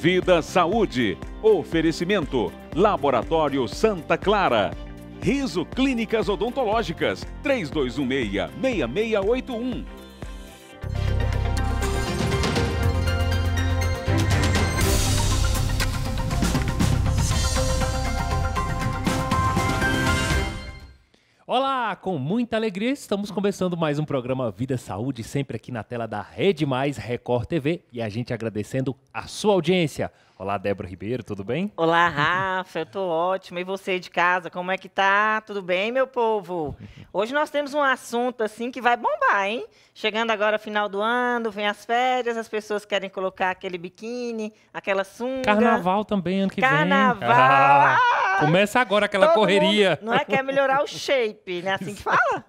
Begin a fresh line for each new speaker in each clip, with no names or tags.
Vida Saúde. Oferecimento. Laboratório Santa Clara. Riso Clínicas Odontológicas 3216 6681
Olá, com muita alegria estamos começando mais um programa Vida Saúde, sempre aqui na tela da Rede Mais Record TV e a gente agradecendo a sua audiência. Olá, Débora Ribeiro, tudo bem?
Olá, Rafa, eu tô ótimo. E você de casa, como é que tá? Tudo bem, meu povo? Hoje nós temos um assunto assim que vai bombar, hein? Chegando agora final do ano, vem as férias, as pessoas querem colocar aquele biquíni, aquela sunga. Carnaval
também ano que Carnaval. vem. Carnaval. Ah! Começa agora aquela Todo correria. não é? Quer
melhorar o shape, né? Assim que fala?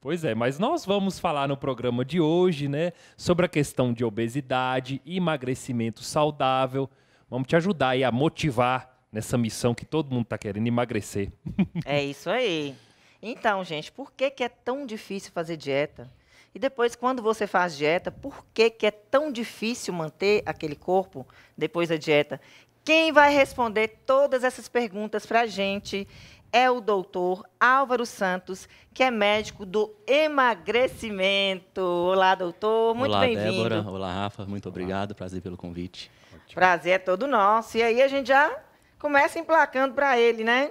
Pois é, mas nós vamos falar no programa de hoje, né? Sobre a questão de obesidade, emagrecimento saudável. Vamos te ajudar aí a motivar nessa missão que todo mundo está querendo emagrecer.
É isso aí. Então, gente, por que, que é tão difícil fazer dieta? E depois, quando você faz dieta, por que, que é tão difícil manter aquele corpo depois da dieta? Quem vai responder todas essas perguntas para a gente é o doutor Álvaro Santos, que é médico do emagrecimento. Olá, doutor. Muito bem-vindo. Olá, bem Débora.
Olá, Rafa. Muito Olá. obrigado. Prazer pelo convite.
Ótimo. Prazer é todo nosso. E aí a gente já começa emplacando para ele, né?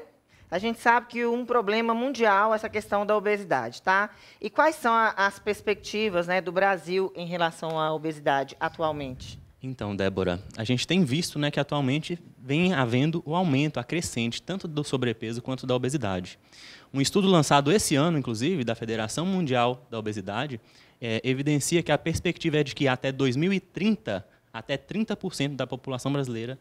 A gente sabe que um problema mundial é essa questão da obesidade, tá? E quais são a, as perspectivas né, do Brasil em relação à obesidade atualmente?
Então, Débora, a gente tem visto né, que atualmente vem havendo o aumento, acrescente tanto do sobrepeso quanto da obesidade. Um estudo lançado esse ano, inclusive, da Federação Mundial da Obesidade, é, evidencia que a perspectiva é de que até 2030, até 30% da população brasileira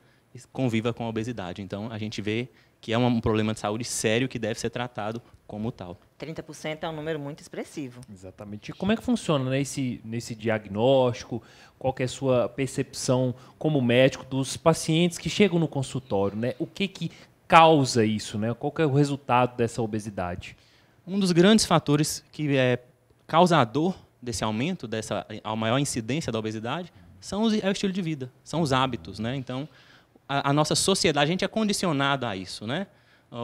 conviva com a obesidade. Então, a gente vê que é um problema de
saúde sério que deve ser tratado como tal.
30% é um número muito expressivo. Exatamente.
E como é que funciona nesse, né, nesse diagnóstico? Qual é a sua percepção como médico dos pacientes que chegam no consultório? Né? O que, que causa isso? Né? Qual é o resultado dessa obesidade? Um dos grandes fatores que é causador
desse aumento, dessa a maior incidência da obesidade, são os, é o estilo de vida, são os hábitos. Né? Então, a, a nossa sociedade, a gente é condicionado a isso. Né?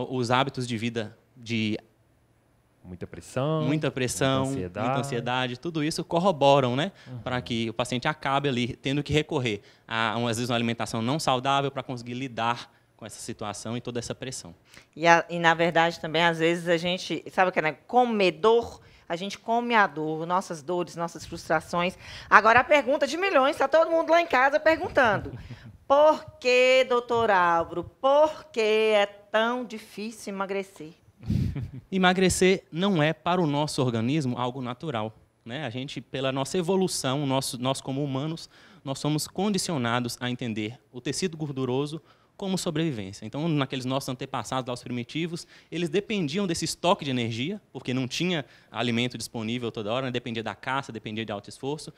Os hábitos de vida de
Muita pressão. Muita pressão, muita ansiedade, muita
ansiedade tudo isso corroboram, né? Uhum. Para que o paciente acabe ali tendo que recorrer a, às vezes, uma alimentação não saudável para conseguir lidar com essa situação e toda essa pressão.
E, a, e, na verdade também, às vezes, a gente, sabe o que é, né? Comedor, a gente come a dor, nossas dores, nossas frustrações. Agora, a pergunta de milhões, está todo mundo lá em casa perguntando. Por que, doutor Álvaro, por que é tão difícil emagrecer?
Emagrecer não é para o nosso organismo algo natural. Né? A gente, pela nossa evolução, nosso, nós como humanos, nós somos condicionados a entender o tecido gorduroso como sobrevivência. Então, naqueles nossos antepassados, lá, os primitivos, eles dependiam desse estoque de energia, porque não tinha alimento disponível toda hora, né? dependia da caça, dependia de alto esforço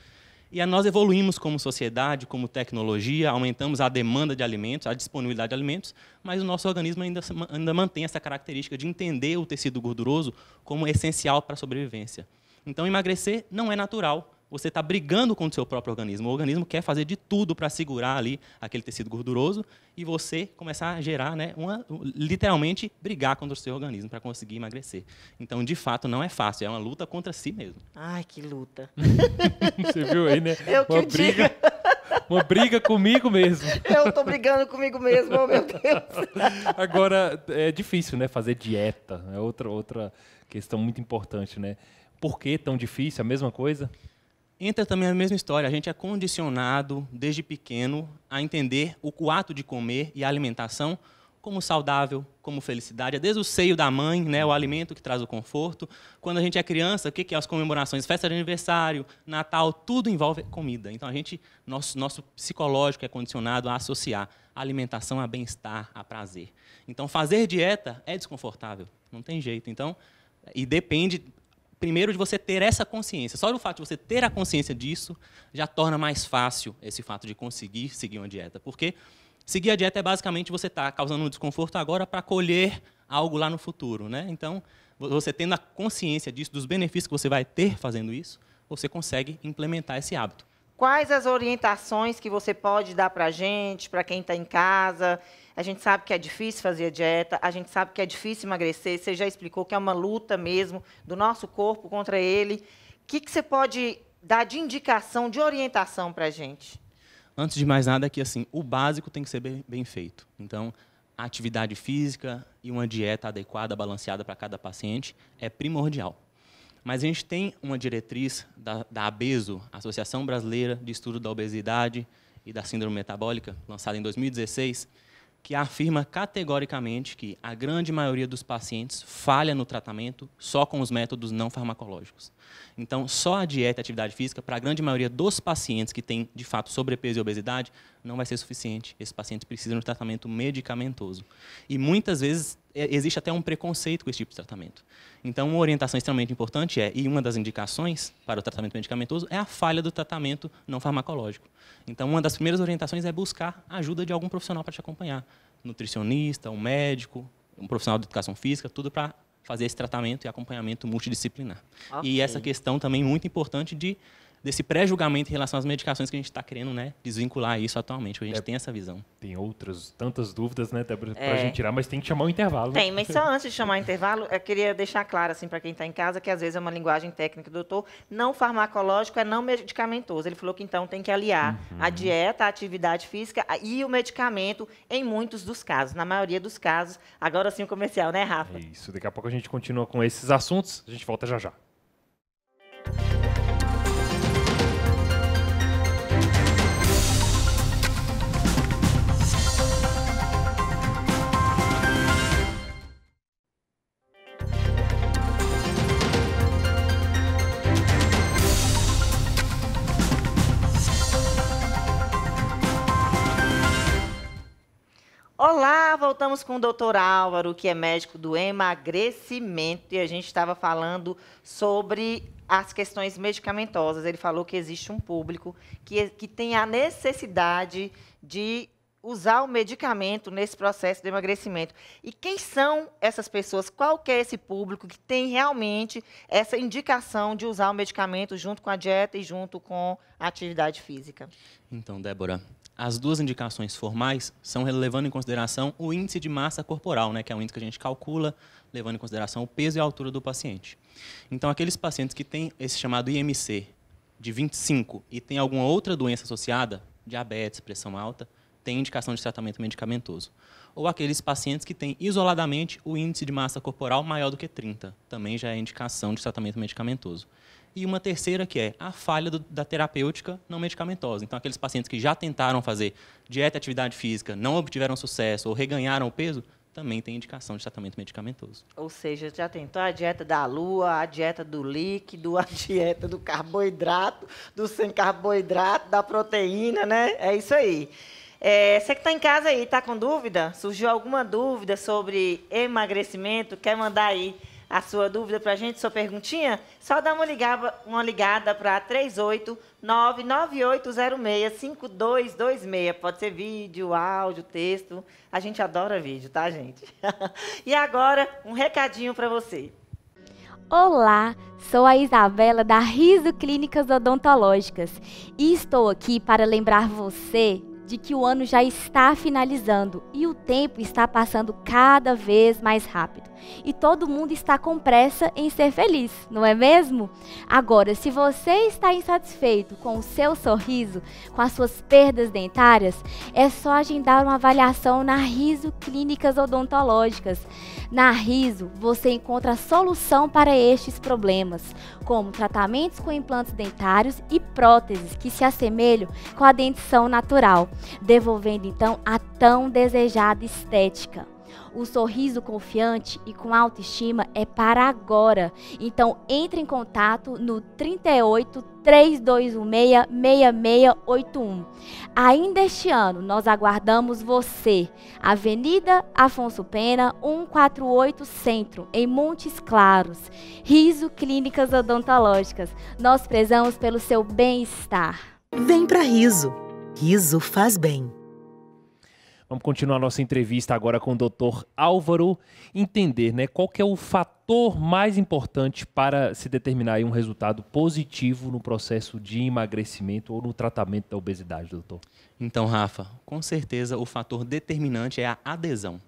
e nós evoluímos como sociedade, como tecnologia, aumentamos a demanda de alimentos, a disponibilidade de alimentos, mas o nosso organismo ainda, ainda mantém essa característica de entender o tecido gorduroso como essencial para a sobrevivência. Então, emagrecer não é natural, você está brigando com o seu próprio organismo. O organismo quer fazer de tudo para segurar ali aquele tecido gorduroso e você começar a gerar, né, uma, literalmente, brigar contra o seu organismo para conseguir emagrecer. Então, de fato, não é fácil, é uma luta contra si mesmo.
Ai,
que luta. você viu aí, né? É eu uma briga. Digo. Uma briga comigo mesmo. Eu estou brigando
comigo mesmo, oh, meu
Deus. Agora, é difícil, né? Fazer dieta. É outra, outra questão muito importante, né? Por que tão difícil? É a mesma coisa? entra também a mesma história. A gente é condicionado desde pequeno
a entender o ato de comer e a alimentação como saudável, como felicidade. É desde o seio da mãe, né, o alimento que traz o conforto. Quando a gente é criança, o que, é as comemorações? Festa de aniversário, Natal, tudo envolve comida. Então, a gente, nosso, nosso psicológico é condicionado a associar alimentação a bem-estar, a prazer. Então, fazer dieta é desconfortável, não tem jeito. Então, e depende, primeiro de você ter essa consciência. Só o fato de você ter a consciência disso já torna mais fácil esse fato de conseguir seguir uma dieta. Porque seguir a dieta é basicamente você estar tá causando um desconforto agora para colher algo lá no futuro. Né? Então, você tendo a consciência disso, dos benefícios que você vai ter fazendo isso, você consegue implementar esse hábito.
Quais as orientações que você pode dar para a gente, para quem está em casa? A gente sabe que é difícil fazer a dieta, a gente sabe que é difícil emagrecer. Você já explicou que é uma luta mesmo do nosso corpo contra ele. O que, que você pode dar de indicação, de orientação para a gente?
Antes de mais nada, é que assim, o básico tem que ser bem, bem feito. Então, a atividade física e uma dieta adequada, balanceada para cada paciente é primordial. Mas a gente tem uma diretriz da, da ABESO, Associação Brasileira de Estudo da Obesidade e da Síndrome Metabólica, lançada em 2016, que afirma categoricamente que a grande maioria dos pacientes falha no tratamento só com os métodos não farmacológicos. Então, só a dieta e a atividade física, para a grande maioria dos pacientes que têm, de fato, sobrepeso e obesidade, não vai ser suficiente. Esses pacientes precisam de tratamento medicamentoso. E muitas vezes é, existe até um preconceito com esse tipo de tratamento. Então, uma orientação extremamente importante é, e uma das indicações para o tratamento medicamentoso é a falha do tratamento não farmacológico. Então, uma das primeiras orientações é buscar a ajuda de algum profissional para te acompanhar, nutricionista, um médico, um profissional de educação física, tudo para fazer esse tratamento e acompanhamento multidisciplinar. Okay. E essa questão também muito importante de desse pré-julgamento em relação às medicações que a gente está querendo né, desvincular isso atualmente, porque
a gente é, tem essa visão. Tem outras, tantas dúvidas, né, Débora, para a é. gente tirar, mas tem que chamar o intervalo. Tem, mas só
antes de chamar o intervalo, eu queria deixar claro assim, para quem está em casa que às vezes é uma linguagem técnica do doutor, não farmacológico é não medicamentoso. Ele falou que então tem que aliar uhum. a dieta, a atividade física e o medicamento em muitos dos casos, na maioria dos casos. Agora sim o comercial, né, Rafa? É isso,
daqui a pouco a gente continua com esses assuntos, a gente volta já já.
voltamos com o doutor Álvaro, que é médico do emagrecimento, e a gente estava falando sobre as questões medicamentosas. Ele falou que existe um público que, que tem a necessidade de usar o medicamento nesse processo de emagrecimento. E quem são essas pessoas? Qual que é esse público que tem realmente essa indicação de usar o medicamento junto com a dieta e junto com a atividade física?
Então, Débora, as duas indicações formais são levando em consideração o índice de massa corporal, né, que é o índice que a gente calcula, levando em consideração o peso e a altura do paciente. Então, aqueles pacientes que têm esse chamado IMC de 25 e tem alguma outra doença associada, diabetes, pressão alta, tem indicação de tratamento medicamentoso. Ou aqueles pacientes que têm isoladamente o índice de massa corporal maior do que 30, também já é indicação de tratamento medicamentoso. E uma terceira que é a falha do, da terapêutica não medicamentosa. Então, aqueles pacientes que já tentaram fazer dieta e atividade física, não obtiveram sucesso ou reganharam o peso, também tem indicação de tratamento medicamentoso.
Ou seja, já tentou a dieta da lua, a dieta do líquido, a dieta do carboidrato, do sem carboidrato, da proteína, né? É isso aí. É, você que está em casa aí, está com dúvida? Surgiu alguma dúvida sobre emagrecimento? Quer mandar aí a sua dúvida para a gente, sua perguntinha, só dá uma ligada, uma ligada para 38998065226. Pode ser vídeo, áudio, texto. A gente adora vídeo, tá, gente? e agora, um recadinho para você.
Olá, sou a Isabela da Riso Clínicas Odontológicas e estou aqui para lembrar você de que o ano já está finalizando e o tempo está passando cada vez mais rápido e todo mundo está com pressa em ser feliz, não é mesmo? Agora, se você está insatisfeito com o seu sorriso, com as suas perdas dentárias, é só agendar uma avaliação na Riso Clínicas Odontológicas. Na Riso, você encontra a solução para estes problemas, como tratamentos com implantes dentários e próteses que se assemelham com a dentição natural, devolvendo então a tão desejada estética. O sorriso confiante e com autoestima é para agora. Então entre em contato no 38 3216 6681. Ainda este ano, nós aguardamos você, Avenida Afonso Pena, 148 Centro, em Montes Claros, Riso Clínicas Odontológicas. Nós prezamos pelo seu bem-estar.
Vem para Riso. Riso faz bem. Vamos continuar nossa entrevista agora com o doutor Álvaro, entender né, qual que é o fator mais importante para se determinar um resultado positivo no processo de emagrecimento ou no tratamento da obesidade, doutor. Então, Rafa,
com certeza o fator determinante é a adesão.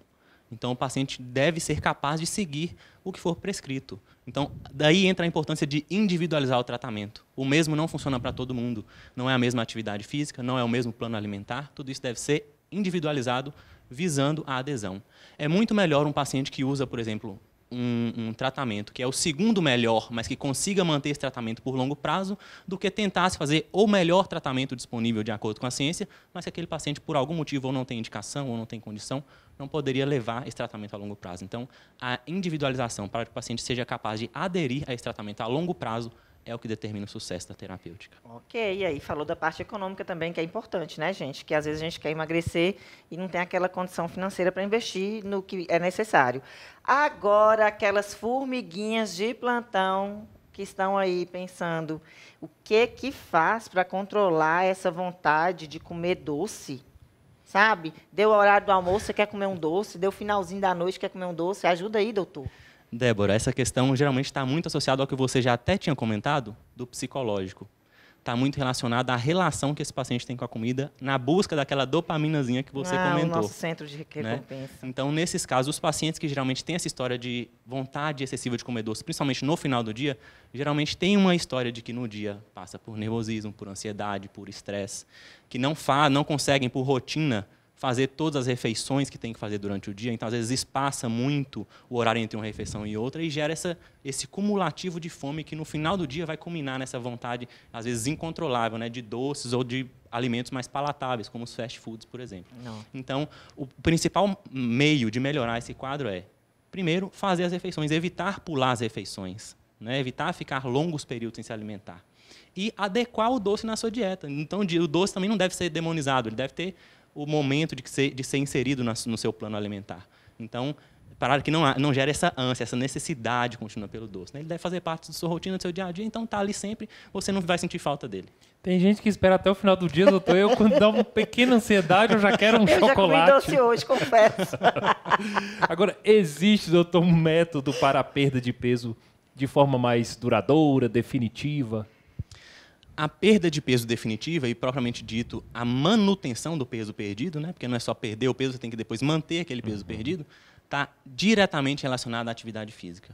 Então, o paciente deve ser capaz de seguir o que for prescrito. Então, daí entra a importância de individualizar o tratamento. O mesmo não funciona para todo mundo. Não é a mesma atividade física, não é o mesmo plano alimentar. Tudo isso deve ser individualizado visando a adesão. É muito melhor um paciente que usa, por exemplo, um, um, tratamento que é o segundo melhor, mas que consiga manter esse tratamento por longo prazo, do que tentar se fazer o melhor tratamento disponível de acordo com a ciência, mas que aquele paciente, por algum motivo, ou não tem indicação, ou não tem condição, não poderia levar esse tratamento a longo prazo. Então, a individualização para que o paciente seja capaz de aderir a esse tratamento a longo prazo é o que determina o sucesso da terapêutica.
Ok, e aí falou da parte econômica também, que é importante, né, gente? Que às vezes a gente quer emagrecer e não tem aquela condição financeira para investir no que é necessário. Agora, aquelas formiguinhas de plantão que estão aí pensando o que que faz para controlar essa vontade de comer doce, sabe? Deu o horário do almoço, você quer comer um doce, deu o finalzinho da noite, quer comer um doce, ajuda aí, doutor.
Débora, essa questão geralmente está muito associada ao que você já até tinha comentado, do psicológico. Está muito relacionada à relação que esse paciente tem com a comida na busca daquela dopaminazinha que você ah, comentou. O nosso centro de né? recompensa. Né? Então, nesses casos, os pacientes que geralmente têm essa história de vontade excessiva de comer doce, principalmente no final do dia, geralmente tem uma história de que no dia passa por nervosismo, por ansiedade, por estresse, que não, faz, não conseguem, por rotina, fazer todas as refeições que tem que fazer durante o dia, então às vezes espaça muito o horário entre uma refeição e outra e gera essa, esse cumulativo de fome que no final do dia vai culminar nessa vontade, às vezes incontrolável, né, de doces ou de alimentos mais palatáveis, como os fast foods, por exemplo. Não. Então, o principal meio de melhorar esse quadro é, primeiro, fazer as refeições, evitar pular as refeições, né, evitar ficar longos períodos sem se alimentar. E adequar o doce na sua dieta. Então, o doce também não deve ser demonizado, ele deve ter o momento de, ser, de ser inserido no seu plano alimentar. Então, parada que não, não gera essa ânsia, essa necessidade contínua pelo doce. Né? Ele deve fazer parte da sua rotina, do seu dia a dia, então tá ali sempre,
você não vai sentir falta dele. Tem gente que espera até o final do dia, doutor. Eu, quando dá uma pequena ansiedade, eu já quero um eu chocolate. Eu já comi doce
hoje, confesso.
Agora, existe, doutor, um método para a perda de peso de forma mais duradoura, definitiva? a perda de peso definitiva e propriamente dito a manutenção do peso
perdido, né? Porque não é só perder o peso, você tem que depois manter aquele peso uhum. perdido, está diretamente relacionada à atividade física.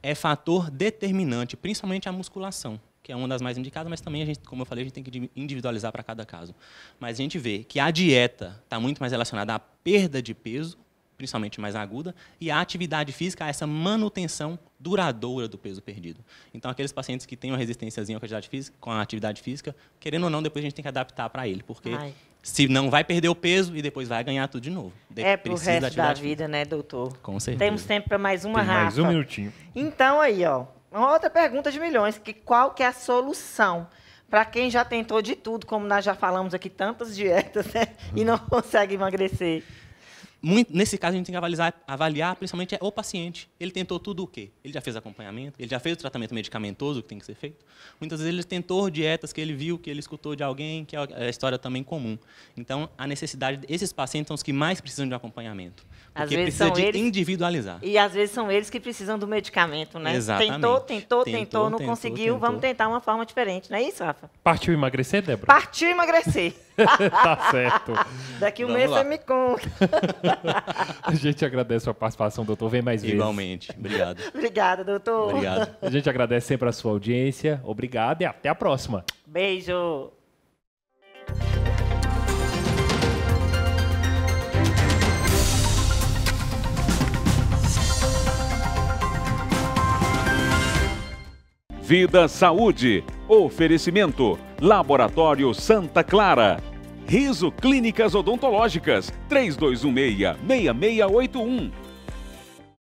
É fator determinante, principalmente a musculação, que é uma das mais indicadas, mas também a gente, como eu falei, a gente tem que individualizar para cada caso. Mas a gente vê que a dieta está muito mais relacionada à perda de peso principalmente mais aguda, e a atividade física, essa manutenção duradoura do peso perdido. Então, aqueles pacientes que têm uma resistênciazinha com a atividade física, com a atividade física querendo ou não, depois a gente tem que adaptar para ele, porque Ai. se não vai perder o peso e depois vai ganhar tudo de novo. De é o resto da, da, vida, física.
né, doutor? Com certeza. Temos tempo para mais uma Tem Rafa. mais um minutinho. Então, aí, ó, uma outra pergunta de milhões, que qual que é a solução? para quem já tentou de tudo, como nós já falamos aqui, tantas dietas, né? E não consegue emagrecer
muito, nesse caso, a gente tem que avaliar, avaliar principalmente é o paciente. Ele tentou tudo o quê? Ele já fez acompanhamento, ele já fez o tratamento medicamentoso que tem que ser feito. Muitas vezes ele tentou dietas que ele viu, que ele escutou de alguém, que é a é história também comum. Então, a necessidade, esses pacientes são os que mais precisam de acompanhamento. Porque às vezes precisa de eles, individualizar.
E às vezes são eles que precisam do medicamento, né? Exatamente. Tentou, tentou, tentou, tentou não tentou, conseguiu, tentou. vamos tentar uma forma diferente, não é isso, Rafa?
Partiu emagrecer, Débora?
Partiu emagrecer. tá certo. Daqui um Vamos mês lá. você me conta.
a gente agradece a participação, doutor. Vem mais vezes. Igualmente. Obrigado.
Obrigada, doutor. Obrigado. A
gente agradece sempre a sua audiência. Obrigado e até a próxima.
Beijo.
Vida Saúde.
Oferecimento. Laboratório Santa Clara. Riso Clínicas Odontológicas 3216 6681